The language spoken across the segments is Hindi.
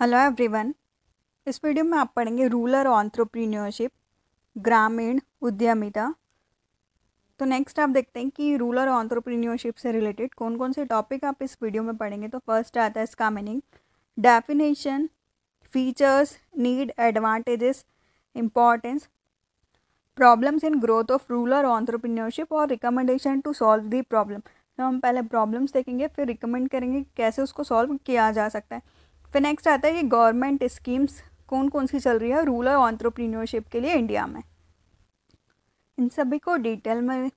हेलो एवरीवन इस वीडियो में आप पढ़ेंगे रूलर ऑन्ट्रप्रीनियोरशिप ग्रामीण उद्यमिता तो नेक्स्ट आप देखते हैं कि रूलर ऑन्ट्रप्रीनियोरशिप से रिलेटेड कौन कौन से टॉपिक आप इस वीडियो में पढ़ेंगे तो फर्स्ट आता है इसका meaning definition features need advantages importance problems in growth of rural entrepreneurship और recommendation to solve the problem तो हम पहले प्रॉब्लम्स देखेंगे फिर रिकमेंड करेंगे कैसे उसको सॉल्व किया जा सकता है फिर नेक्स्ट आता है कि गवर्नमेंट स्कीम्स कौन कौन सी चल रही है रूरल ऑन्ट्रप्रीनियोरशिप के लिए इंडिया में इन सभी को डिटेल में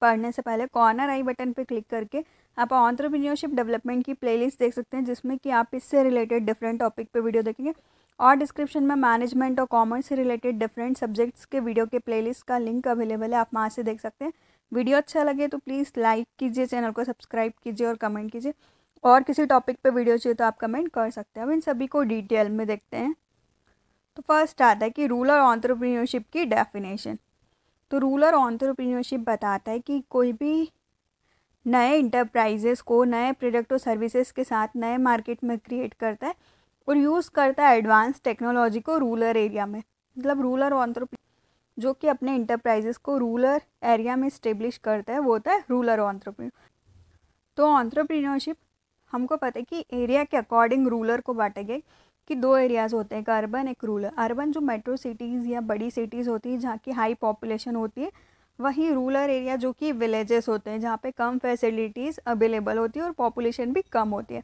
पढ़ने से पहले कॉर्नर आई बटन पर क्लिक करके आप ऑन्ट्रप्रीनियोरशिप डेवलपमेंट की प्लेलिस्ट देख सकते हैं जिसमें कि आप इससे रिलेटेड डिफरेंट टॉपिक पे वीडियो देखेंगे और डिस्क्रिप्शन में मैनेजमेंट और कॉमर्स से रिलेटेड डिफरेंट सब्जेक्ट्स के वीडियो के प्लेलिस्ट का लिंक अवेलेबल है आप वहाँ से देख सकते हैं वीडियो अच्छा लगे तो प्लीज़ लाइक कीजिए चैनल को सब्सक्राइब कीजिए और कमेंट कीजिए और किसी टॉपिक पे वीडियो चाहिए तो आप कमेंट कर सकते हैं अब इन सभी को डिटेल में देखते हैं तो फर्स्ट आता है कि रूल और ऑन्ट्रप्रीनियोरशिप की डेफिनेशन तो रूल और ऑन्ट्रप्रीनियोरशिप बताता है कि कोई भी नए इंटरप्राइजेस को नए प्रोडक्ट और सर्विसेज के साथ नए मार्केट में क्रिएट करता है और यूज़ करता है एडवांस टेक्नोलॉजी को रूलर एरिया में मतलब रूलर ऑन्ट्रप्री जो कि अपने इंटरप्राइजेस को रूलर एरिया में इस्टेब्लिश करता है वो होता है रूलर ऑन्ट्रप्रीनर तो ऑन्ट्रप्रीनरशिप हमको पता है कि एरिया के अकॉर्डिंग रूलर को बांटे गए कि दो एरियाज़ होते हैं एक अर्बन एक रूरल अर्बन जो मेट्रो सिटीज़ या बड़ी सिटीज़ होती है जहाँ की हाई पॉपुलेशन होती है वहीं रूरल एरिया जो कि विलेजेस होते हैं जहाँ पे कम फैसिलिटीज़ अवेलेबल होती है और पॉपुलेशन भी कम होती है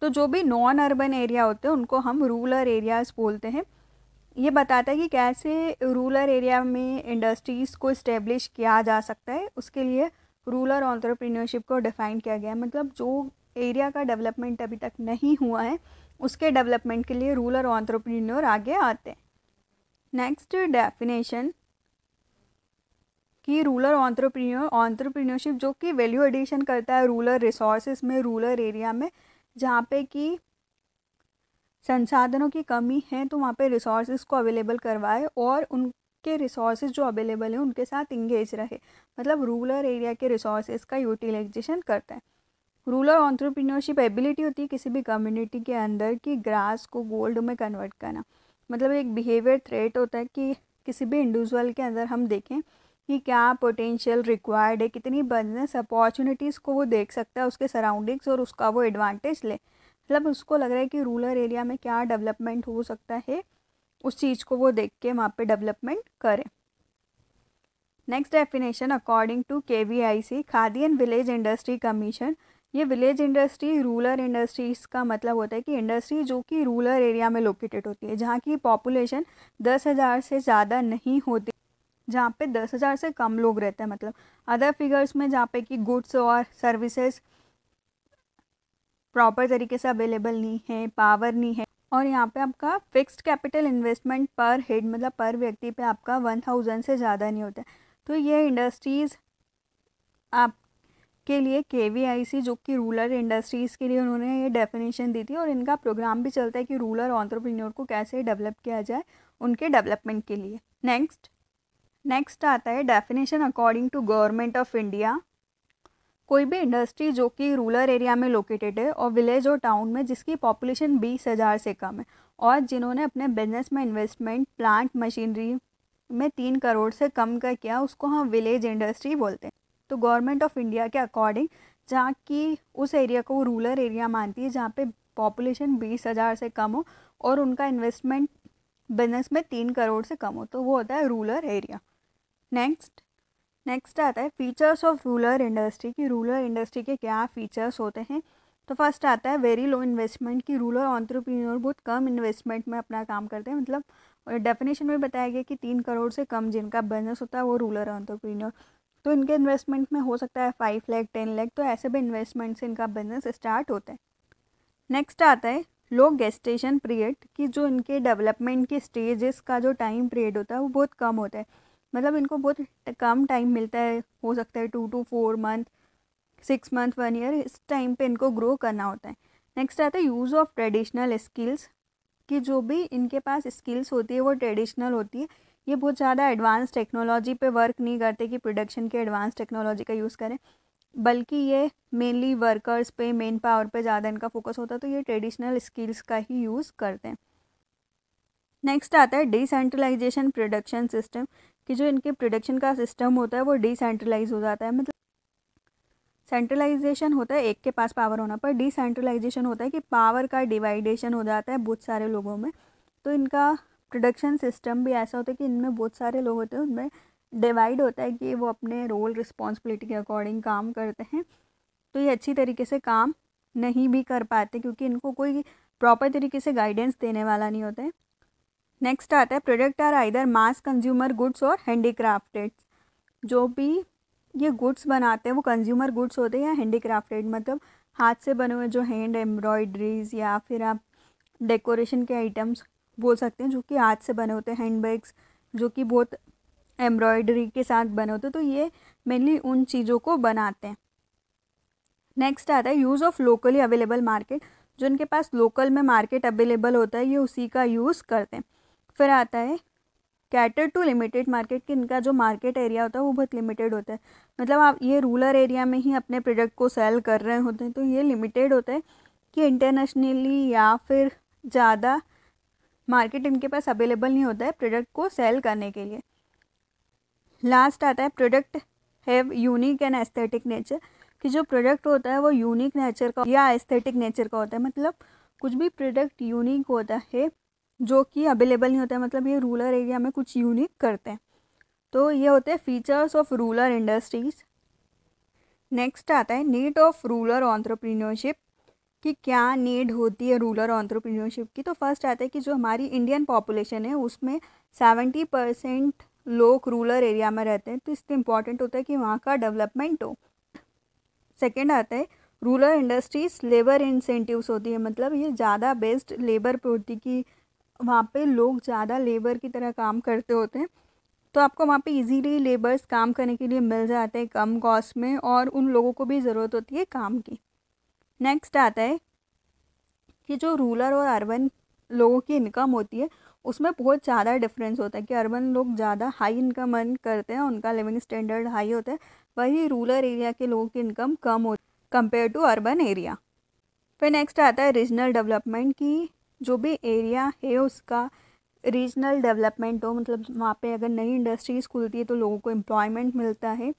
तो जो भी नॉन अर्बन एरिया होते हैं उनको हम रूरल एरियाज़ बोलते हैं ये बताता है कि कैसे रूरल एरिया में इंडस्ट्रीज़ को इस्टेब्लिश किया जा सकता है उसके लिए रूरल ऑन्टरप्रीनियरशिप को डिफ़ाइन किया गया है मतलब जो एरिया का डेवलपमेंट अभी तक नहीं हुआ है उसके डेवलपमेंट के लिए रूरल ऑन्ट्रप्रीनोर आगे आते हैं नेक्स्ट डेफिनेशन कि रूरल ऑन्ट्रप्रीनियोर ऑन्ट्रप्रीनियोरशिप जो कि वैल्यू एडिशन करता है रूरल रिसोर्सेज में रूरल एरिया में जहाँ पे कि संसाधनों की कमी है तो वहाँ पे रिसोर्स को अवेलेबल करवाए और उन के रिसोर्सेज जो अवेलेबल हैं उनके साथ इंगेज रहे मतलब रूरल एरिया के रिसोर्सेज का यूटिलाइजेशन करते हैं रूरल ऑन्ट्रप्रीनोरशिप एबिलिटी होती है किसी भी कम्युनिटी के अंदर कि ग्रास को गोल्ड में कन्वर्ट करना मतलब एक बिहेवियर थ्रेट होता है कि किसी भी इंडिविजुअल के अंदर हम देखें कि क्या पोटेंशियल रिक्वायर्ड है कितनी बिजनेस अपॉर्चुनिटीज़ को वो देख सकता है उसके सराउंडिंग्स और उसका वो एडवांटेज ले मतलब उसको लग रहा है कि रूरल एरिया में क्या डेवलपमेंट हो सकता है उस चीज़ को वो देख के वहाँ पे डेवलपमेंट करें next definition according to K V I C Khadi and village industry commission ये विलेज इंडस्ट्री रूरल इंडस्ट्रीज़ का मतलब होता है कि इंडस्ट्री जो कि रूरल एरिया में लोकेटेड होती है जहाँ की पॉपुलेशन दस हज़ार से ज़्यादा नहीं होती जहाँ पे दस हज़ार से कम लोग रहते हैं मतलब अदर फिगर्स में जहाँ पे कि गुड्स और सर्विसेज प्रॉपर तरीके से अवेलेबल नहीं है पावर नहीं है और यहाँ पे आपका fixed capital investment per head मतलब पर व्यक्ति पे आपका वन थाउजेंड से ज़्यादा नहीं होता तो ये इंडस्ट्रीज़ आप के लिए के जो कि रूरल इंडस्ट्रीज़ के लिए उन्होंने ये डेफिनेशन दी थी और इनका प्रोग्राम भी चलता है कि रूरल ऑन्ट्रप्रन्योर को कैसे डेवलप किया जाए उनके डेवलपमेंट के लिए नेक्स्ट नेक्स्ट आता है definition according to government of India कोई भी इंडस्ट्री जो कि रूरल एरिया में लोकेटेड है और विलेज और टाउन में जिसकी पॉपुलेशन बीस हज़ार से कम है और जिन्होंने अपने बिजनेस में इन्वेस्टमेंट प्लांट मशीनरी में तीन करोड़ से कम का किया उसको हम विलेज इंडस्ट्री बोलते हैं तो गवर्नमेंट ऑफ इंडिया के अकॉर्डिंग जहाँ की उस एरिया को वो रूरल एरिया मानती है जहाँ पे पॉपुलेशन बीस हज़ार से कम हो और उनका इन्वेस्टमेंट बिजनेस में तीन करोड़ से कम हो तो वो होता है रूरल एरिया नेक्स्ट नेक्स्ट आता है फीचर्स ऑफ रूरल इंडस्ट्री की रूरल इंडस्ट्री के क्या फीचर्स होते हैं तो फर्स्ट आता है वेरी लो इन्वेस्टमेंट की रूरल ऑन्ट्रप्रीनोर बहुत कम इन्वेस्टमेंट में अपना काम करते हैं मतलब डेफिनेशन में बताया गया कि तीन करोड़ से कम जिनका बिजनेस होता है वो रूरल ऑन्ट्रप्रीनोर तो इनके इन्वेस्टमेंट में हो सकता है फाइव लैख टेन लैख तो ऐसे भी इन्वेस्टमेंट से इनका बिजनेस स्टार्ट होता है नेक्स्ट आता है लो गेस्टेशन पीरियड कि जो इनके डेवलपमेंट के स्टेजेस का जो टाइम पीरियड होता है वो बहुत कम होता है मतलब इनको बहुत कम टाइम मिलता है हो सकता है two to four month six month one year इस टाइम पे इनको ग्रो करना होता है नेक्स्ट आता है यूज़ ऑफ ट्रेडिशनल स्किल्स कि जो भी इनके पास स्किल्स होती है वो ट्रेडिशनल होती है ये बहुत ज़्यादा एडवांस टेक्नोलॉजी पे वर्क नहीं करते कि प्रोडक्शन के एडवांस टेक्नोलॉजी का यूज़ करें बल्कि ये मेनली वर्कर्स पे मेन पावर पे ज़्यादा इनका फोकस होता है तो ये ट्रेडिशनल स्किल्स का ही यूज़ करते हैं नेक्स्ट आता है डिसेंट्रलाइजेशन प्रोडक्शन सिस्टम कि जो इनके प्रोडक्शन का सिस्टम होता है वो डिसेंट्रलाइज हो जाता है मतलब सेंट्रलाइजेशन होता है एक के पास पावर होना पर डिसेंट्रलाइजेशन होता है कि पावर का डिवाइडेशन हो जाता है बहुत सारे लोगों में तो इनका प्रोडक्शन सिस्टम भी ऐसा होता है कि इनमें बहुत सारे लोग होते हैं उनमें डिवाइड होता है कि वो अपने रोल रिस्पॉन्सिबिलिटी के अकॉर्डिंग काम करते हैं तो ये अच्छी तरीके से काम नहीं भी कर पाते क्योंकि इनको कोई प्रॉपर तरीके से गाइडेंस देने वाला नहीं होता है नेक्स्ट आता है product are either mass consumer goods और हैंडीक्राफ्टेड जो भी ये गुड्स बनाते हैं वो कंज्यूमर गुड्स होते हैं या हैंडीक्राफ्टेड मतलब हाथ से बने हुए जो हैंड एम्ब्रॉयड्रीज या फिर आप डेकोरेशन के आइटम्स बोल सकते हैं जो कि हाथ से बने होते हैं हैंड बैग्स जो कि बहुत एम्ब्रॉयडरी के साथ बने होते हैं तो ये मेनली उन चीज़ों को बनाते हैं नेक्स्ट आता है use of locally available market जो इनके पास लोकल में मार्केट अवेलेबल होता है ये उसी का यूज़ करते हैं फिर आता है कैटर टू लिमिटेड मार्केट कि इनका जो मार्केट एरिया होता है वो बहुत लिमिटेड होता है मतलब आप ये रूरल एरिया में ही अपने प्रोडक्ट को सेल कर रहे होते हैं तो ये लिमिटेड होता है कि इंटरनेशनली या फिर ज़्यादा मार्केट इनके पास अवेलेबल नहीं होता है प्रोडक्ट को सेल करने के लिए लास्ट आता है product have unique and aesthetic nature कि जो प्रोडक्ट होता है वो यूनिक नेचर का या एस्थेटिक नेचर का होता है मतलब कुछ भी प्रोडक्ट यूनिक होता है जो कि अवेलेबल नहीं होता है मतलब ये रूरल एरिया में कुछ यूनिक करते हैं तो ये होते हैं features of rural industries next आता है नीड ऑफ रूरल ऑन्ट्रप्रीनोरशिप कि क्या नीड होती है रूरल ऑन्ट्रप्रन्योरशिप की तो फर्स्ट आता है कि जो हमारी इंडियन पॉपुलेशन है उसमें सेवेंटी परसेंट लोग रूरल एरिया में रहते हैं तो इसलिए इम्पॉर्टेंट होता है कि वहाँ का डेवलपमेंट हो सेकेंड आता है रूरल इंडस्ट्रीज लेबर इंसेंटिव्स होती है मतलब ये ज़्यादा बेस्ड लेबर पे होती कि वहाँ पे लोग ज़्यादा लेबर की तरह काम करते होते हैं तो आपको वहाँ पे इजीली लेबर्स काम करने के लिए मिल जाते हैं कम कॉस्ट में और उन लोगों को भी ज़रूरत होती है काम की नेक्स्ट आता है कि जो रूलर और अर्बन लोगों की इनकम होती है उसमें बहुत ज़्यादा डिफरेंस होता है कि अर्बन लोग ज़्यादा हाई इनकम अर्न करते हैं उनका लिविंग स्टैंडर्ड हाई होता है वही रूलर एरिया के लोगों की इनकम कम हो कंपेयर टू अर्बन एरिया फिर नेक्स्ट आता है रीजनल डेवलपमेंट की जो भी एरिया है उसका रीजनल डेवलपमेंट हो मतलब वहाँ पे अगर नई इंडस्ट्रीज़ खुलती है तो लोगों को एम्प्लॉयमेंट मिलता है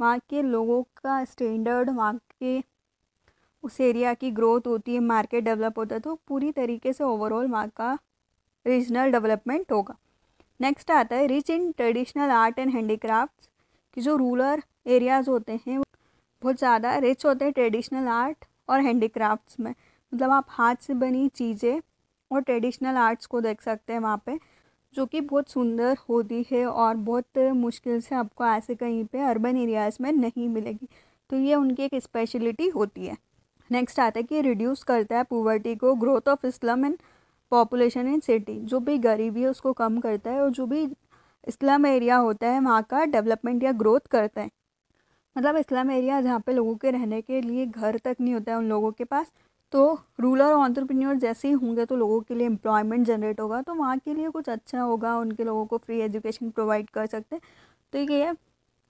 वहाँ के लोगों का स्टैंडर्ड वहाँ के उस एरिया की ग्रोथ होती है मार्केट डेवलप होता है तो पूरी तरीके से ओवरऑल वहाँ का रीजनल डेवलपमेंट होगा नेक्स्ट आता है rich in traditional art and handicrafts कि जो रूरल एरियाज़ होते हैं बहुत ज़्यादा रिच होते हैं ट्रेडिशनल आर्ट और हैंडीक्राफ्ट्स में मतलब आप हाथ से बनी चीज़ें और ट्रेडिशनल आर्ट्स को देख सकते हैं वहाँ पे जो कि बहुत सुंदर होती है और बहुत मुश्किल से आपको ऐसे कहीं पे अर्बन एरियाज़ में नहीं मिलेगी तो ये उनकी एक स्पेशलिटी होती है नेक्स्ट आता है कि रिड्यूस करता है पुवर्टी को growth of slum and population in city जो भी गरीबी है उसको कम करता है और जो भी इस्लाम एरिया होता है वहाँ का डेवलपमेंट या ग्रोथ करता है मतलब इस्लाम एरिया जहाँ पे लोगों के रहने के लिए घर तक नहीं होता है उन लोगों के पास तो रूरल और ऑन्टरप्रीनियोर जैसे ही होंगे तो लोगों के लिए एम्प्लॉयमेंट जनरेट होगा तो वहाँ के लिए कुछ अच्छा होगा उनके लोगों को फ्री एजुकेशन प्रोवाइड कर सकते हैं तो ये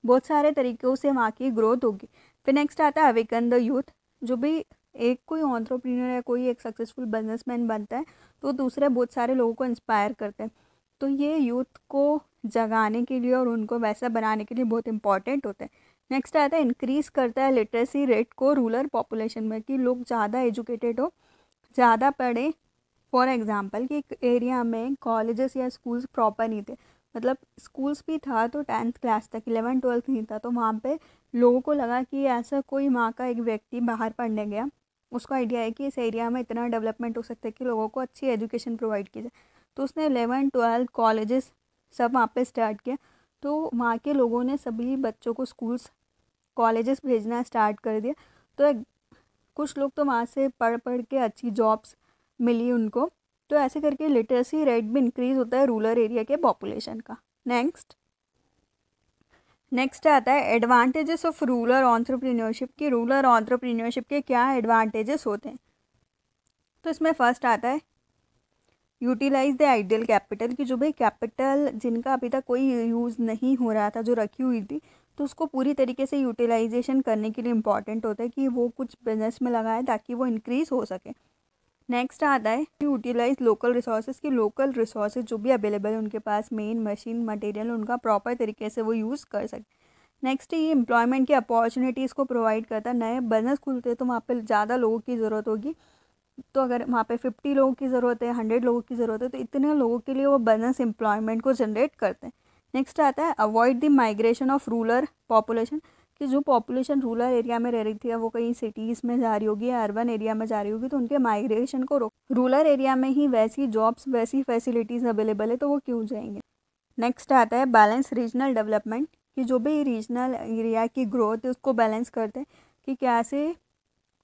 बहुत सारे तरीक़ों से वहाँ की ग्रोथ होगी फिर नेक्स्ट आता है अवेकन द यूथ जो भी एक कोई ऑन्ट्रप्रनर या कोई एक सक्सेसफुल बिजनेसमैन बनता है तो दूसरे बहुत सारे लोगों को इंस्पायर करते हैं तो ये यूथ को जगाने के लिए और उनको वैसा बनाने के लिए बहुत इंपॉर्टेंट होता है नेक्स्ट आता है इंक्रीज़ करता है लिटरेसी रेट को रूरल पॉपुलेशन में कि लोग ज़्यादा एजुकेटेड हो ज़्यादा पढ़े फॉर एग्ज़ाम्पल कि एक एरिया में कॉलेजेस या स्कूल्स प्रॉपर नहीं थे मतलब स्कूल्स भी था तो टेंथ क्लास तक इलेवन ट्वेल्थ नहीं था तो वहाँ पे लोगों को लगा कि ऐसा कोई माँ का एक व्यक्ति बाहर पढ़ने गया उसको आइडिया है कि इस एरिया में इतना डेवलपमेंट हो सकता है कि लोगों को अच्छी एजुकेशन प्रोवाइड की जाए तो उसने एलेवन ट्वेल्थ कॉलेजेस सब वहाँ पे स्टार्ट किया तो वहाँ के लोगों ने सभी बच्चों को स्कूल्स कॉलेजेस भेजना स्टार्ट कर दिया तो कुछ लोग तो वहाँ से पढ़ पढ़ के अच्छी जॉब्स मिली उनको तो ऐसे करके लिटरेसी रेट भी इंक्रीज़ होता है रूरल एरिया के पॉपुलेशन का नेक्स्ट नेक्स्ट आता है एडवांटेजेस ऑफ रूरल ऑन्ट्रप्रीनियोरशिप की रूरल ऑन्ट्रप्रीनियोरशिप के क्या एडवांटेजेस होते हैं तो इसमें फर्स्ट आता है यूटिलाइज द आइडियल कैपिटल कि जो भाई कैपिटल जिनका अभी तक कोई यूज़ नहीं हो रहा था जो रखी हुई थी तो उसको पूरी तरीके से यूटिलाइजेशन करने के लिए इम्पॉर्टेंट होता है कि वो कुछ बिजनेस में लगाएं ताकि वो इंक्रीज़ हो सके नेक्स्ट आता है यूटिलाइज लोकल रिसोर्सेज कि लोकल रिसोर्सेज जो भी अवेलेबल है उनके पास मेन मशीन मटेरियल उनका प्रॉपर तरीके से वो यूज़ कर सके नेक्स्ट ये एम्प्लॉयमेंट की अपॉर्चुनिटीज़ को प्रोवाइड करता है नए बिजनेस खुलते हैं तो वहाँ पर ज़्यादा लोगों की ज़रूरत होगी तो अगर वहाँ पे फिफ्टी लोगों की ज़रूरत है हंड्रेड लोगों की ज़रूरत है तो इतने लोगों के लिए वो बिजनेस एम्प्लॉयमेंट को जनरेट करते हैं नेक्स्ट आता है avoid the migration of rural population कि जो पॉपुलेशन रूरल एरिया में रह रही थी वो कहीं सिटीज़ में जा रही होगी या अर्बन एरिया में जा रही होगी तो उनके माइग्रेशन को रोक रूरल एरिया में ही वैसी जॉब्स वैसी फैसिलिटीज़ अवेलेबल है तो वो क्यों जाएंगे नेक्स्ट आता है बैलेंस रीजनल डेवलपमेंट कि जो भी रीजनल एरिया की ग्रोथ है उसको बैलेंस करते हैं कि कैसे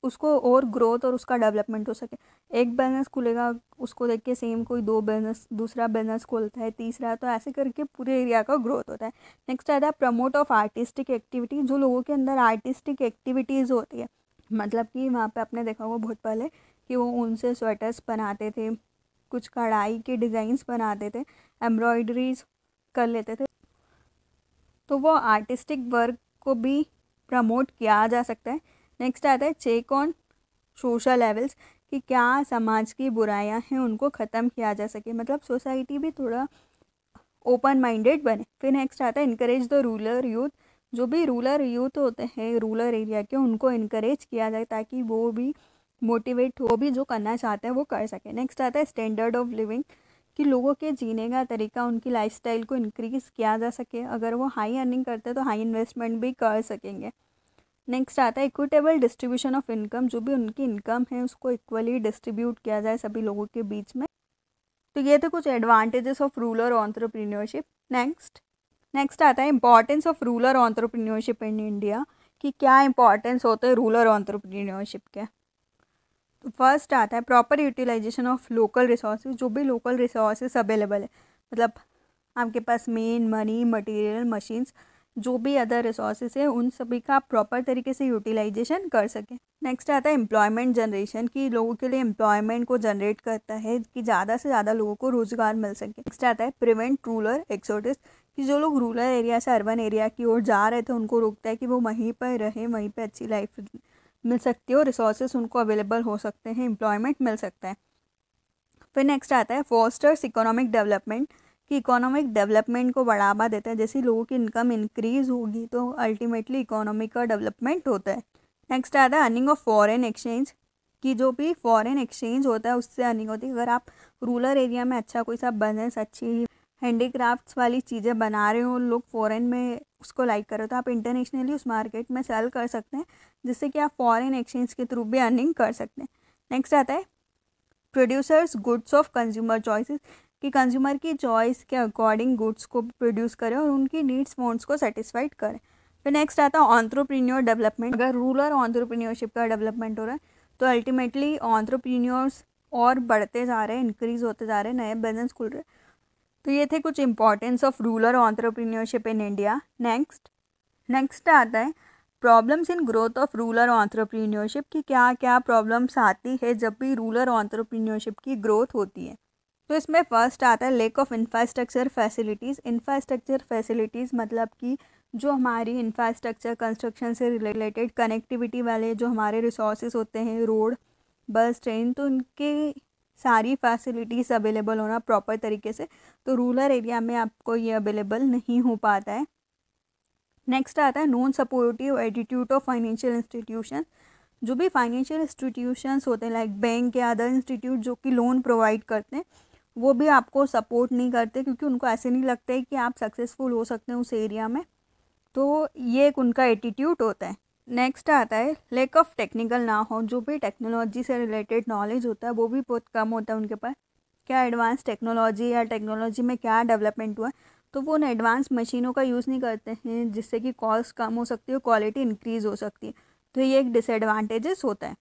उसको और ग्रोथ और उसका डेवलपमेंट हो सके एक बिजनेस खुलेगा उसको देख के सेम कोई दो बिजनेस दूसरा बिजनेस खोलता है तीसरा तो ऐसे करके पूरे एरिया का ग्रोथ होता है नेक्स्ट आता है प्रमोट ऑफ आर्टिस्टिक एक्टिविटी जो लोगों के अंदर आर्टिस्टिक एक्टिविटीज़ होती है मतलब कि वहाँ पे आपने देखा होगा बहुत पहले कि वो उनसे स्वेटर्स बनाते थे कुछ कढ़ाई के डिज़ाइंस बनाते थे एम्ब्रॉयडरीज कर लेते थे तो वो आर्टिस्टिक वर्क को भी प्रमोट किया जा सकता है नेक्स्ट आता है चेक ऑन सोशल लेवल्स कि क्या समाज की बुराइयां हैं उनको ख़त्म किया जा सके मतलब सोसाइटी भी थोड़ा ओपन माइंडेड बने फिर नेक्स्ट आता है इनकरेज द रूलर यूथ जो भी रूलर यूथ होते हैं रूरल एरिया के उनको इनकरेज किया जाए ताकि वो भी मोटिवेट हो भी जो करना चाहते हैं वो कर सके नेक्स्ट आता है स्टैंडर्ड ऑफ लिविंग कि लोगों के जीने का तरीका उनकी लाइफस्टाइल को इंक्रीज़ किया जा सके अगर वो हाई अर्निंग करते हैं तो हाई इन्वेस्टमेंट भी कर सकेंगे नेक्स्ट आता है इक्विटेबल डिस्ट्रीब्यूशन ऑफ इनकम जो भी उनकी इनकम है उसको इक्वली डिस्ट्रीब्यूट किया जाए सभी लोगों के बीच में तो ये थे कुछ advantages of rural entrepreneurship next next आता है importance of rural entrepreneurship in India कि क्या इंपॉर्टेंस होते हैं रूरल ऑन्टरप्रीनियोरशिप के तो फर्स्ट आता है proper utilization of local resources जो भी लोकल रिसोर्सेज अवेलेबल है मतलब आपके पास मेन मनी मटेरियल मशीन्स जो भी अदर रिसोर्सेज हैं उन सभी का आप प्रॉपर तरीके से यूटिलाइजेशन कर सकें नेक्स्ट आता है एम्प्लॉयमेंट जनरेशन की लोगों के लिए एम्प्लॉयमेंट को जनरेट करता है कि ज़्यादा से ज़्यादा लोगों को रोज़गार मिल सके नेक्स्ट आता है प्रिवेंट रूलर एक्सोटिस कि जो लोग रूरल एरिया से अर्बन एरिया की ओर जा रहे थे उनको रोकता है कि वो वहीं पर रहें वहीं पर अच्छी लाइफ मिल सकती है और रिसोर्सेज उनको अवेलेबल हो सकते हैं एम्प्लॉयमेंट मिल सकता है फिर नेक्स्ट आता है फोस्टर्स इकोनॉमिक डेवलपमेंट कि इकोनॉमिक डेवलपमेंट को बढ़ावा देता है जैसे लोगों की इनकम इंक्रीज़ होगी तो अल्टीमेटली इकोनॉमी का डेवलपमेंट होता है नेक्स्ट आता है अर्निंग ऑफ फॉरेन एक्सचेंज कि जो भी फॉरेन एक्सचेंज होता है उससे अर्निंग होती है अगर आप रूरल एरिया में अच्छा कोई सा बिजनेस अच्छी हैंडीक्राफ्ट्स वाली चीज़ें बना रहे हो लोग फॉरेन में उसको लाइक कर रहे हो तो आप इंटरनेशनली उस मार्केट में सेल कर सकते हैं जिससे कि आप फॉरेन एक्सचेंज के थ्रू भी अर्निंग कर सकते हैं नेक्स्ट आता है producers goods of consumer choices कि कंज्यूमर की चॉइस के अकॉर्डिंग गुड्स को प्रोड्यूस करें और उनकी नीड्स वॉन्ट्स को सेटिस्फाइड करें फिर तो नेक्स्ट आता है ऑन्ट्रप्रीनियोर डेवलपमेंट अगर रूरल ऑन्ट्रप्रीनियोरशिप का डेवलपमेंट हो रहा है तो अल्टीमेटली ऑन्ट्रप्रीनियोर्स और बढ़ते जा रहे हैं इंक्रीज होते जा रहे हैं नए बिजनेस खुल रहे तो ये थे कुछ importance of rural entrepreneurship in India next next आता है problems in growth of rural entrepreneurship की क्या क्या प्रॉब्लम्स आती है जब भी रूरल ऑन्ट्रप्रीनियोरशिप की ग्रोथ होती है तो इसमें फर्स्ट आता है lack of infrastructure facilities infrastructure facilities मतलब कि जो हमारी इंफ्रास्ट्रक्चर कंस्ट्रक्शन से रिलेटेड कनेक्टिविटी वाले जो हमारे रिसोर्सेज होते हैं रोड बस ट्रेन तो उनके सारी फैसिलिटीज़ अवेलेबल होना प्रॉपर तरीके से तो रूरल एरिया में आपको ये अवेलेबल नहीं हो पाता है नेक्स्ट आता है non supportive attitude of financial institution जो भी फाइनेंशियल इंस्टीट्यूशंस होते हैं लाइक बैंक या अदर इंस्टीट्यूट जो कि लोन प्रोवाइड करते हैं वो भी आपको सपोर्ट नहीं करते क्योंकि उनको ऐसे नहीं लगता है कि आप सक्सेसफुल हो सकते हैं उस एरिया में तो ये एक उनका एटीट्यूड होता है नेक्स्ट आता है लैक ऑफ टेक्निकल ना हो जो भी टेक्नोलॉजी से रिलेटेड नॉलेज होता है वो भी बहुत कम होता है उनके पास क्या एडवांस टेक्नोलॉजी या टेक्नोलॉजी में क्या डेवलपमेंट हुआ तो वो उन एडवांस मशीनों का यूज़ नहीं करते हैं जिससे कि कॉस्ट कम हो सकती है क्वालिटी इंक्रीज़ हो सकती है तो ये एक डिसएडवांटेजेस होता है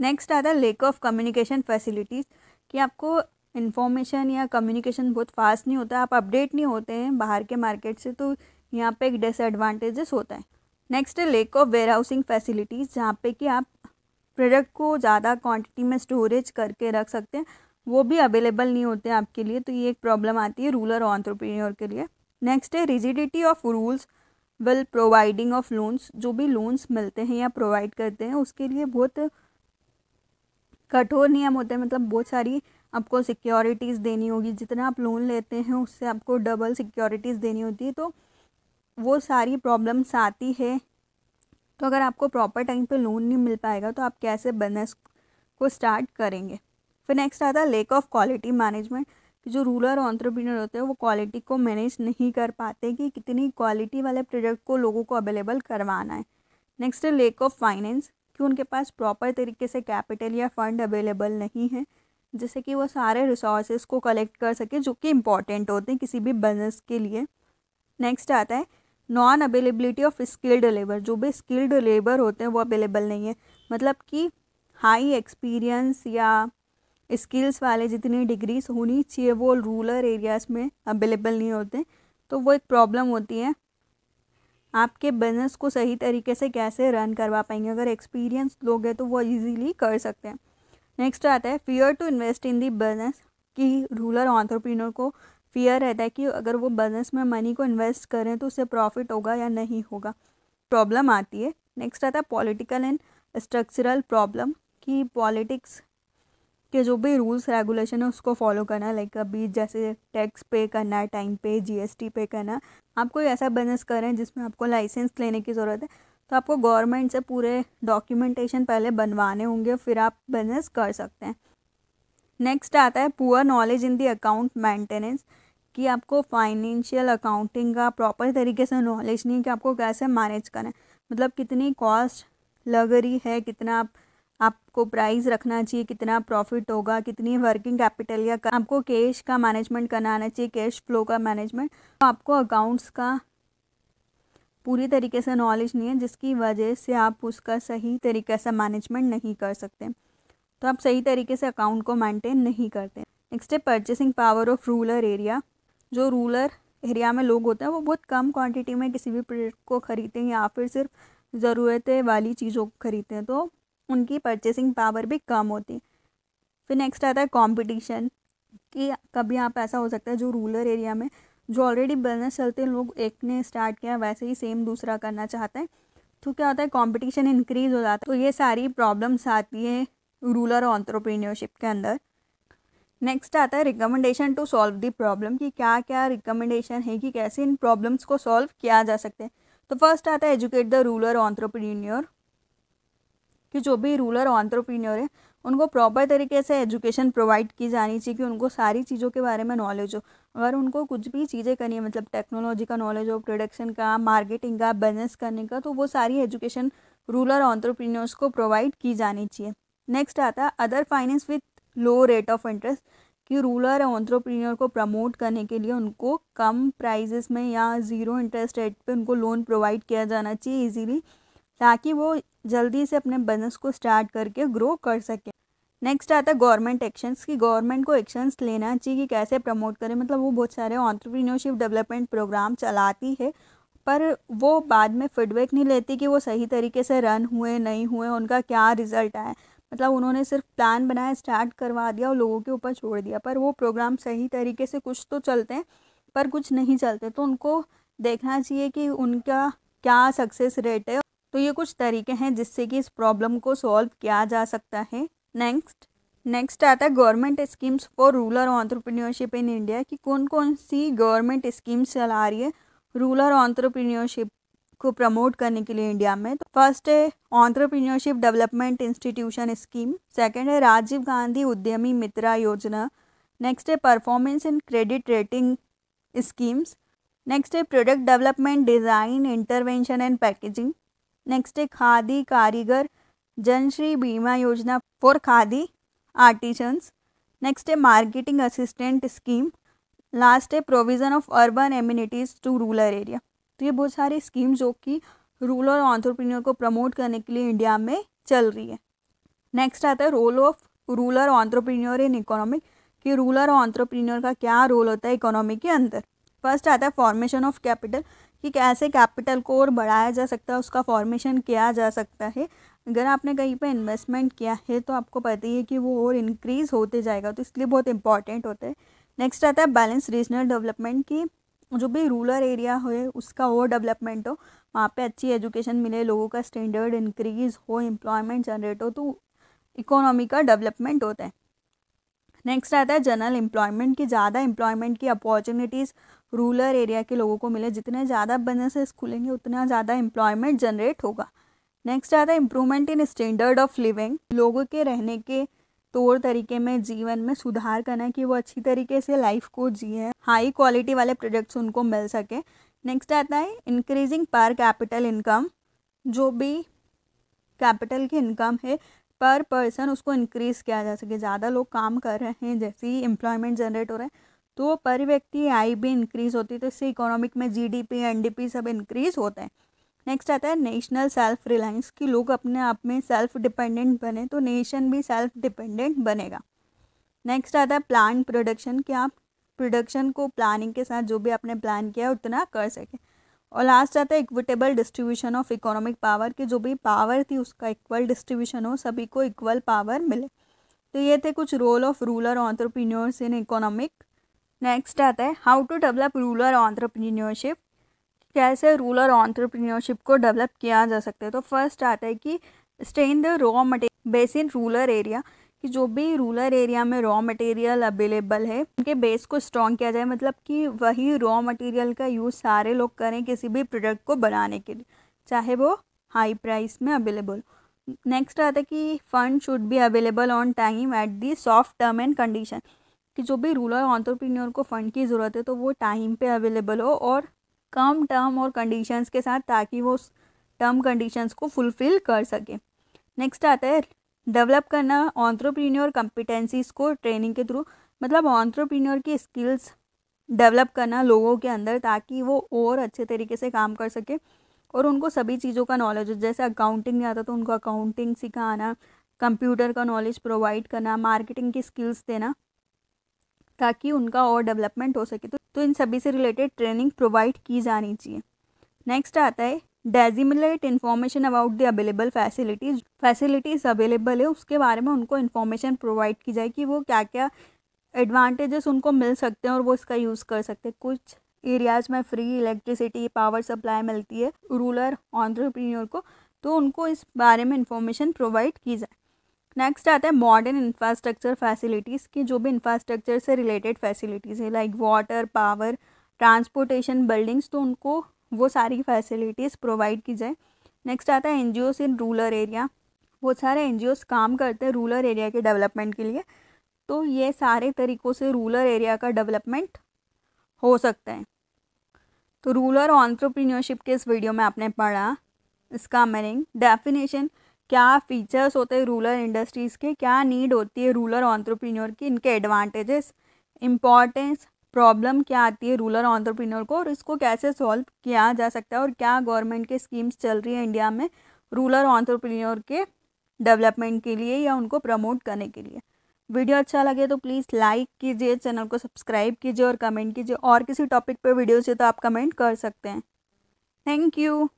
नेक्स्ट आता है लेक ऑफ कम्युनिकेशन फैसिलिटीज़ कि आपको इन्फॉर्मेशन या कम्युनिकेशन बहुत फास्ट नहीं होता आप अपडेट नहीं होते हैं बाहर के मार्केट से तो यहाँ पे एक डिसएडवांटेजेस होता है नेक्स्ट है lack of warehousing facilities जहाँ पे कि आप प्रोडक्ट को ज़्यादा क्वांटिटी में स्टोरेज करके रख सकते हैं वो भी अवेलेबल नहीं होते हैं आपके लिए तो ये एक प्रॉब्लम आती है रूलर ऑन्ट्रप्रीनियोर के लिए नेक्स्ट है rigidity of rules well providing of loans जो भी लोन्स मिलते हैं या प्रोवाइड करते हैं उसके लिए बहुत कठोर नियम होते हैं मतलब बहुत सारी आपको सिक्योरिटीज़ देनी होगी जितना आप लोन लेते हैं उससे आपको डबल सिक्योरिटीज़ देनी होती है तो वो सारी प्रॉब्लम्स आती है तो अगर आपको प्रॉपर टाइम पे लोन नहीं मिल पाएगा तो आप कैसे बिजनेस को स्टार्ट करेंगे फिर नेक्स्ट आता है लेक ऑफ क्वालिटी मैनेजमेंट जो रूरल ऑन्ट्रप्रीनर होते हैं वो क्वालिटी को मैनेज नहीं कर पाते कि कितनी क्वालिटी वाले प्रोडक्ट को लोगों को अवेलेबल करवाना है नेक्स्ट है लेक ऑफ फाइनेंस कि उनके पास प्रॉपर तरीके से कैपिटल या फंड अवेलेबल नहीं है जिससे कि वो सारे रिसोर्सेज को कलेक्ट कर सके जो कि इम्पॉर्टेंट होते हैं किसी भी बिजनेस के लिए नेक्स्ट आता है non availability of skilled labour जो भी स्किल्ड लेबर होते हैं वो अवेलेबल नहीं है मतलब कि हाई एक्सपीरियंस या स्किल्स वाले जितनी डिग्रीज होनी चाहिए वो रूरल एरियाज़ में अवेलेबल नहीं होते तो वो एक प्रॉब्लम होती है आपके बिजनेस को सही तरीके से कैसे रन करवा पाएंगे अगर एक्सपीरियंस लोग हैं तो वो इजीली कर सकते हैं नेक्स्ट आता है fear to invest in the business कि रूरल ऑन्टरप्रीनोर को फियर रहता है कि अगर वो बिजनेस में मनी को इन्वेस्ट करें तो उससे प्रॉफिट होगा या नहीं होगा प्रॉब्लम आती है नेक्स्ट आता है पॉलिटिकल एंड स्ट्रक्चरल प्रॉब्लम कि पॉलिटिक्स के जो भी रूल्स रेगुलेशन है उसको फॉलो करना लाइक अभी जैसे टैक्स पे करना है टाइम पे जीएसटी पे करना आप कोई ऐसा बिजनेस करें जिसमें आपको लाइसेंस लेने की ज़रूरत है तो आपको गवर्नमेंट से पूरे डॉक्यूमेंटेशन पहले बनवाने होंगे फिर आप बिजनेस कर सकते हैं नेक्स्ट आता है poor knowledge in the account maintenance कि आपको फाइनेंशियल अकाउंटिंग का प्रॉपर तरीके से नॉलेज नहीं है कि आपको कैसे मैनेज करें मतलब कितनी कॉस्ट लग रही है कितना आप आपको प्राइस रखना चाहिए कितना प्रॉफिट होगा कितनी वर्किंग कैपिटल या आपको कैश का मैनेजमेंट करना आना चाहिए कैश फ्लो का मैनेजमेंट तो आपको अकाउंट्स का पूरी तरीके से नॉलेज नहीं है जिसकी वजह से आप उसका सही तरीके से मैनेजमेंट नहीं कर सकते तो आप सही तरीके से अकाउंट को मेंटेन नहीं करते नेक्स्ट है purchasing power of rural area जो रूलर एरिया में लोग होते हैं वो बहुत कम क्वांटिटी में किसी भी प्रोडक्ट को ख़रीदते हैं या फिर सिर्फ ज़रूरतें वाली चीज़ों को ख़रीदते हैं तो उनकी परचेसिंग पावर भी कम होती है फिर नेक्स्ट आता है कॉम्पिटिशन कि कभी आप ऐसा हो सकता है जो रूलर एरिया में जो ऑलरेडी बिजनेस चलते हैं लोग एक ने स्टार्ट किया वैसे ही सेम दूसरा करना चाहते हैं तो क्या होता है कंपटीशन इंक्रीज हो जाता है तो ये सारी प्रॉब्लम्स आती है रूरल ऑन्ट्रप्रीनियरशिप के अंदर नेक्स्ट आता है recommendation to solve the problem कि क्या क्या रिकमेंडेशन है कि कैसे इन प्रॉब्लम्स को सॉल्व किया जा सकते हैं तो फर्स्ट आता है एजुकेट द रूलर ऑन्ट्रप्रीनियर कि जो भी रूलर ऑन्ट्रप्रीनियर है उनको प्रॉपर तरीके से एजुकेशन प्रोवाइड की जानी चाहिए कि उनको सारी चीज़ों के बारे में नॉलेज हो अगर उनको कुछ भी चीज़ें करनी है मतलब टेक्नोलॉजी का नॉलेज हो प्रोडक्शन का मार्केटिंग का बिजनेस करने का तो वो सारी एजुकेशन रूरल ऑन्टरप्रीनियर्स को प्रोवाइड की जानी चाहिए नेक्स्ट आता है other finance with low rate of interest कि रूरल ऑन्टरप्रीनियर को प्रमोट करने के लिए उनको कम प्राइजेस में या ज़ीरो इंटरेस्ट रेट पर उनको लोन प्रोवाइड किया जाना चाहिए ईजीली ताकि वो जल्दी से अपने बिजनेस को स्टार्ट करके ग्रो कर सके नेक्स्ट आता है गवर्नमेंट एक्शंस कि गवर्नमेंट को एक्शंस लेना चाहिए कि कैसे प्रमोट करें मतलब वो बहुत सारे ऑन्टरप्रीनोरशिप डेवलपमेंट प्रोग्राम चलाती है पर वो बाद में फीडबैक नहीं लेती कि वो सही तरीके से रन हुए नहीं हुए उनका क्या रिजल्ट आया मतलब उन्होंने सिर्फ प्लान बनाया स्टार्ट करवा दिया और लोगों के ऊपर छोड़ दिया पर वो प्रोग्राम सही तरीके से कुछ तो चलते हैं पर कुछ नहीं चलते तो उनको देखना चाहिए कि उनका क्या सक्सेस रेट है तो ये कुछ तरीके हैं जिससे कि इस प्रॉब्लम को सॉल्व किया जा सकता है नेक्स्ट नेक्स्ट आता है government schemes for rural entrepreneurship in India कि कौन कौन सी गवर्नमेंट स्कीम्स चला रही है रूरल ऑन्ट्रप्रीनियोरशिप को प्रमोट करने के लिए इंडिया में तो फर्स्ट है entrepreneurship development institution scheme second है राजीव गांधी उद्यमी मित्रा योजना नेक्स्ट है performance and credit rating schemes next है product development design intervention and packaging next है Khadi Karigar Janashree Bima Yojana for Khadi artisans next है मार्केटिंग असिस्टेंट स्कीम लास्ट है provision of urban amenities to rural area तो ये बहुत सारी स्कीम जो कि रूरल ऑन्टरप्रीनियर को प्रमोट करने के लिए इंडिया में चल रही है नेक्स्ट आता है role of rural entrepreneur in economic कि रूरल ऑन्टरप्रीनियर का क्या रोल होता है इकोनॉमी के अंदर फर्स्ट आता है फॉर्मेशन ऑफ कैपिटल कि कैसे कैपिटल को और बढ़ाया जा सकता है उसका फॉर्मेशन किया जा सकता है अगर आपने कहीं पे इन्वेस्टमेंट किया है तो आपको पता ही है कि वो और इंक्रीज़ होते जाएगा तो इसलिए बहुत इंपॉर्टेंट होता है नेक्स्ट आता है बैलेंस रीजनल डेवलपमेंट की जो भी रूरल एरिया हो उसका और डेवलपमेंट हो वहाँ पे अच्छी एजुकेशन मिले लोगों का स्टैंडर्ड इंक्रीज हो एम्प्लॉयमेंट जनरेट हो तो इकोनॉमी का डेवलपमेंट होता है नेक्स्ट आता है जनरल एम्प्लॉयमेंट की ज़्यादा एम्प्लॉयमेंट की अपॉर्चुनिटीज़ रूरल एरिया के लोगों को मिले जितने ज़्यादा बिजनेसेस खुलेंगे उतना ज़्यादा एम्प्लॉयमेंट जनरेट होगा नेक्स्ट आता है improvement in standard of living लोगों के रहने के तौर तरीके में जीवन में सुधार करना कि वो अच्छी तरीके से लाइफ को जिए हाई क्वालिटी वाले प्रोडक्ट्स उनको मिल सके नेक्स्ट आता है इंक्रीजिंग पर कैपिटल इनकम जो भी कैपिटल की इनकम है पर पर्सन उसको इंक्रीज़ किया जा सके ज़्यादा लोग काम कर रहे हैं जैसे ही एम्प्लॉयमेंट जनरेट हो रहा है तो पर व्यक्ति आई भी इंक्रीज़ होती है तो इससे इकोनॉमिक में जीडीपी एनडीपी सब इंक्रीज़ होते हैं नेक्स्ट आता है नेशनल सेल्फ रिलायंस कि लोग अपने आप में सेल्फ डिपेंडेंट बने तो नेशन भी सेल्फ डिपेंडेंट बनेगा नेक्स्ट आता है प्लान प्रोडक्शन कि आप प्रोडक्शन को प्लानिंग के साथ जो भी आपने प्लान किया है उतना कर सके और लास्ट आता है equitable distribution of economic power कि जो भी पावर थी उसका इक्वल डिस्ट्रीब्यूशन हो सभी को इक्वल पावर मिले तो ये थे कुछ role of rural entrepreneurs in economic next आता है how to develop rural entrepreneurship कैसे रूरल ऑन्ट्रप्रीनियोरशिप को डेवलप किया जा सकता है तो फर्स्ट आता है कि स्टेन the raw material base in rural area कि जो भी रूरल एरिया में रॉ मटेरियल अवेलेबल है उनके बेस को स्ट्रॉन्ग किया जाए मतलब कि वही रॉ मटेरियल का यूज़ सारे लोग करें किसी भी प्रोडक्ट को बनाने के लिए चाहे वो हाई प्राइस में अवेलेबल नेक्स्ट आता है कि fund should be available on time at the soft term and condition कि जो भी रूरल ऑन्टरप्रीनियोर को फ़ंड की ज़रूरत है तो वो टाइम पे अवेलेबल हो और कम टर्म और कंडीशंस के साथ ताकि वो टर्म कंडीशंस को फुलफ़िल कर सके नेक्स्ट आता है डेवलप करना ऑन्ट्रप्रीनियोर कम्पिटेंसीज़ को ट्रेनिंग के थ्रू मतलब ऑन्ट्रप्रीनियोर की स्किल्स डेवलप करना लोगों के अंदर ताकि वो और अच्छे तरीके से काम कर सके और उनको सभी चीज़ों का नॉलेज हो जैसे अकाउंटिंग नहीं आता तो उनको अकाउंटिंग सिखाना कंप्यूटर का नॉलेज प्रोवाइड करना मार्केटिंग की स्किल्स देना ताकि उनका और डेवलपमेंट हो सके तो, तो इन सभी से रिलेटेड ट्रेनिंग प्रोवाइड की जानी चाहिए नेक्स्ट आता है disseminate information about the available facilities facilities available है उसके बारे में उनको इन्फॉर्मेशन प्रोवाइड की जाए कि वो क्या क्या एडवांटेजेस उनको मिल सकते हैं और वो इसका यूज़ कर सकते हैं कुछ एरियाज़ में फ्री इलेक्ट्रिसिटी पावर सप्लाई मिलती है रूलर ऑन्ट्रप्रीनियोर को तो उनको इस बारे में इंफॉर्मेशन प्रोवाइड की जाए नेक्स्ट आता है मॉडर्न इंफ्रास्ट्रक्चर फैसिलिटीज़ की जो भी इंफ्रास्ट्रक्चर से रिलेटेड फैसिलिटीज़ है like water power transportation buildings तो उनको वो सारी फैसिलिटीज़ प्रोवाइड की जाए नेक्स्ट आता है एन इन रूरल एरिया वो सारे एन काम करते हैं रूरल एरिया के डेवलपमेंट के लिए तो ये सारे तरीक़ों से रूरल एरिया का डेवलपमेंट हो सकता है तो रूरल ऑन्ट्रप्रीनियरशिप के इस वीडियो में आपने पढ़ा इसका मीनिंग डेफिनेशन क्या फीचर्स होते हैं रूरल इंडस्ट्रीज़ के क्या नीड होती है रूरल ऑन्ट्रप्रीनियोर की इनके एडवांटेजेस इम्पॉर्टेंस प्रॉब्लम क्या आती है रूरल ऑन्ट्रप्रीनियोर को और इसको कैसे सॉल्व किया जा सकता है और क्या गवर्नमेंट के स्कीम्स चल रही है इंडिया में रूरल ऑन्ट्रप्रीनियोर के डेवलपमेंट के लिए या उनको प्रमोट करने के लिए वीडियो अच्छा लगे तो प्लीज़ लाइक कीजिए चैनल को सब्सक्राइब कीजिए और कमेंट कीजिए और किसी टॉपिक पर वीडियो चाहिए तो आप कमेंट कर सकते हैं थैंक यू